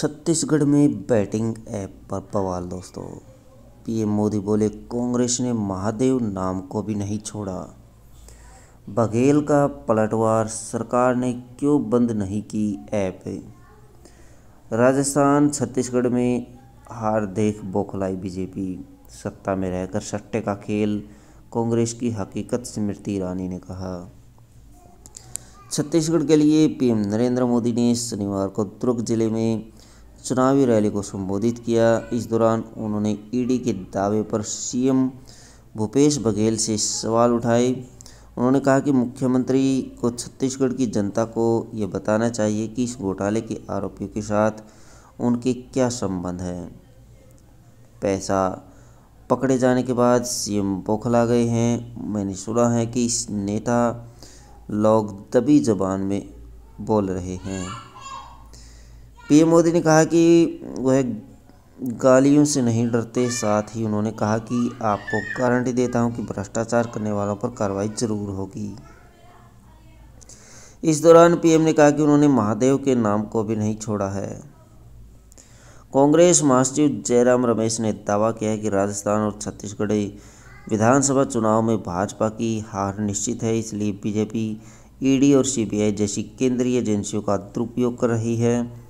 छत्तीसगढ़ में batting app पर बवाल दोस्तों पीएम मोदी बोले कांग्रेस ने महादेव नाम को भी नहीं छोड़ा बघेल का पलटवार सरकार ने क्यों बंद नहीं की ऐप राजस्थान छत्तीसगढ़ में हार देख बौखलाई बीजेपी सत्ता में रहकर सट्टे का खेल कांग्रेस की हकीकत स्मृति ईरानी ने कहा छत्तीसगढ़ के लिए पीएम नरेंद्र मोदी ने शनिवार को दुर्ग जिले में चुनावी रैली को संबोधित किया इस दौरान उन्होंने ईडी के दावे पर सीएम भूपेश बघेल से सवाल उठाए उन्होंने कहा कि मुख्यमंत्री को छत्तीसगढ़ की जनता को ये बताना चाहिए कि इस घोटाले के आरोपियों के साथ उनके क्या संबंध हैं पैसा पकड़े जाने के बाद सीएम बौखला गए हैं मैंने सुना है कि इस नेता लोग दबी जबान में बोल रहे हैं पीएम मोदी ने कहा कि वह गालियों से नहीं डरते साथ ही उन्होंने कहा कि आपको गारंटी देता हूं कि भ्रष्टाचार करने वालों पर कार्रवाई जरूर होगी इस दौरान पीएम ने कहा कि उन्होंने महादेव के नाम को भी नहीं छोड़ा है कांग्रेस महासचिव जयराम रमेश ने दावा किया है कि राजस्थान और छत्तीसगढ़ विधानसभा चुनाव में भाजपा की हार निश्चित है इसलिए बीजेपी ईडी और सीबीआई जैसी केंद्रीय एजेंसियों का दुरुपयोग कर रही है